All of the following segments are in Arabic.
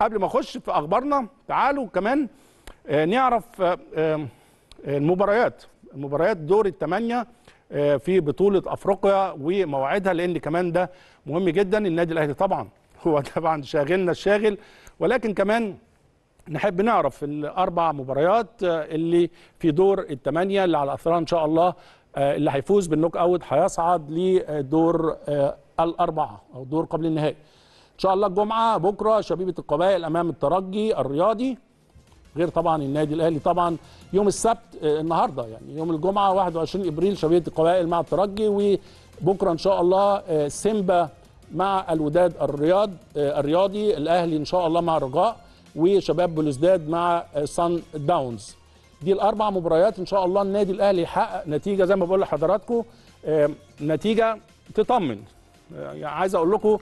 قبل ما اخش في اخبارنا تعالوا كمان آه، نعرف آه، آه، المباريات مباريات دور الثمانيه في بطوله افريقيا ومواعيدها لان كمان ده مهم جدا النادي الاهلي طبعا هو طبعا شاغلنا الشاغل ولكن كمان نحب نعرف الاربع مباريات اللي في دور الثمانيه اللي على اثرها ان شاء الله اللي هيفوز بالنوك اوت هيصعد لدور الاربعه او دور قبل النهائي شاء الله الجمعه بكره شبيبه القبائل امام الترجي الرياضي غير طبعا النادي الاهلي طبعا يوم السبت آه، النهارده يعني يوم الجمعه 21 ابريل شبيبه القبائل مع الترجي وبكره ان شاء الله آه، سيمبا مع الوداد الرياض آه، الرياضي الاهلي ان شاء الله مع الرجاء وشباب بلوزداد مع سان داونز دي الاربع مباريات ان شاء الله النادي الاهلي يحقق نتيجه زي ما بقول لحضراتكم نتيجه تطمن يعني عايز اقول لكم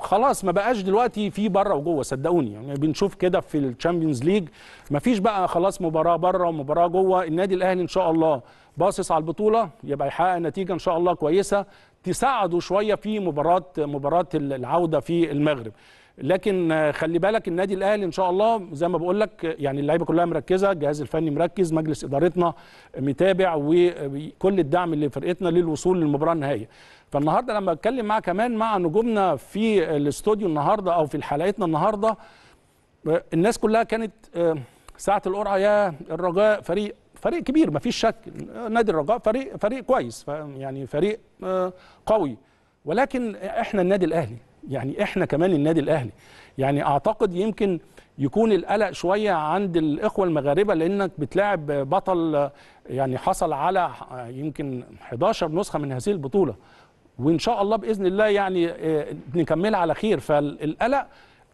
خلاص ما بقاش دلوقتي في بره وجوه صدقوني يعني بنشوف كده في الشامبيونز ليج ما فيش بقى خلاص مباراه بره ومباراه جوه النادي الاهلي ان شاء الله باصص على البطوله يبقى يحقق نتيجه ان شاء الله كويسه تساعده شويه في مباراه مباراه العوده في المغرب لكن خلي بالك النادي الاهلي ان شاء الله زي ما بقول لك يعني اللعيبه كلها مركزه الجهاز الفني مركز مجلس ادارتنا متابع وكل الدعم لفرقتنا للوصول للمباراه النهائيه فالنهارده لما اتكلم مع كمان مع نجومنا في الاستوديو النهارده او في حلقتنا النهارده الناس كلها كانت آه، ساعه القرعه يا الرجاء فريق فريق كبير مفيش شك نادي الرجاء فريق فريق كويس يعني فريق آه، قوي ولكن احنا النادي الاهلي يعني احنا كمان النادي الاهلي يعني اعتقد يمكن يكون القلق شويه عند الاخوه المغاربه لانك بتلاعب بطل يعني حصل على يمكن 11 نسخه من هذه البطوله وان شاء الله باذن الله يعني آه، نكملها على خير فالقلق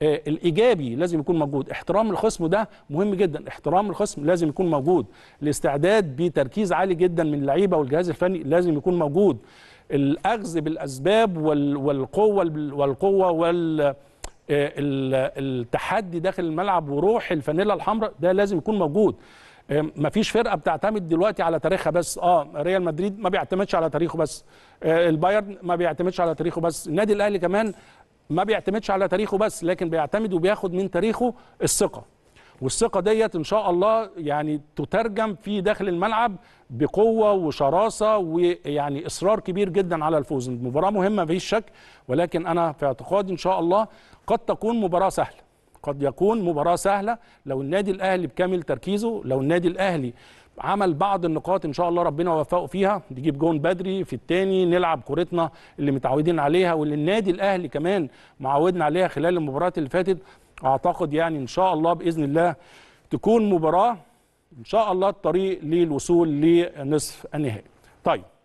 آه، الايجابي لازم يكون موجود احترام الخصم ده مهم جدا احترام الخصم لازم يكون موجود الاستعداد بتركيز عالي جدا من اللعيبه والجهاز الفني لازم يكون موجود الاخذ بالاسباب والقوه والقوه وال آه، التحدي داخل الملعب وروح الفانيلا الحمراء ده لازم يكون موجود آه، مفيش فرقه بتعتمد دلوقتي على تاريخها بس اه ريال مدريد ما بيعتمدش على تاريخه بس آه، البايرن ما بيعتمدش على تاريخه بس النادي الاهلي كمان ما بيعتمدش على تاريخه بس لكن بيعتمد وبياخد من تاريخه الثقه والثقه ديت ان شاء الله يعني تترجم في داخل الملعب بقوه وشراسه ويعني اصرار كبير جدا على الفوز المباراه مهمه مفيش شك ولكن انا في اعتقادي ان شاء الله قد تكون مباراه سهله قد يكون مباراه سهله لو النادي الاهلي بكامل تركيزه لو النادي الاهلي عمل بعض النقاط ان شاء الله ربنا يوفقه فيها نجيب جون بدري في الثاني نلعب كورتنا اللي متعودين عليها واللي النادي الاهلي كمان معودنا عليها خلال المباريات اللي فاتت اعتقد يعني ان شاء الله باذن الله تكون مباراه ان شاء الله الطريق للوصول لنصف النهائي طيب